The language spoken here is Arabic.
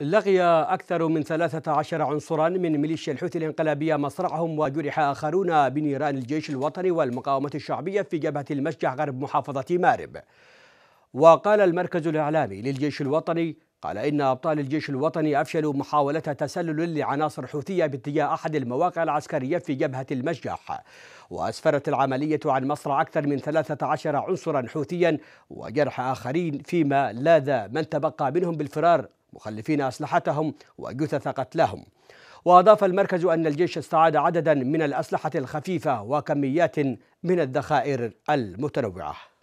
لغي أكثر من 13 عنصرا من ميليشيا الحوثي الانقلابية مصرعهم وجرح آخرون بنيران الجيش الوطني والمقاومة الشعبية في جبهة المشجع غرب محافظة مارب وقال المركز الإعلامي للجيش الوطني قال إن أبطال الجيش الوطني أفشلوا محاولة تسلل لعناصر حوثية باتجاه أحد المواقع العسكرية في جبهة المشجع وأسفرت العملية عن مصرع أكثر من 13 عنصرا حوثيا وجرح آخرين فيما لاذ من تبقى منهم بالفرار مخلفين أسلحتهم وجثث قتلاهم وأضاف المركز أن الجيش استعاد عددا من الأسلحة الخفيفة وكميات من الذخائر المتنوعة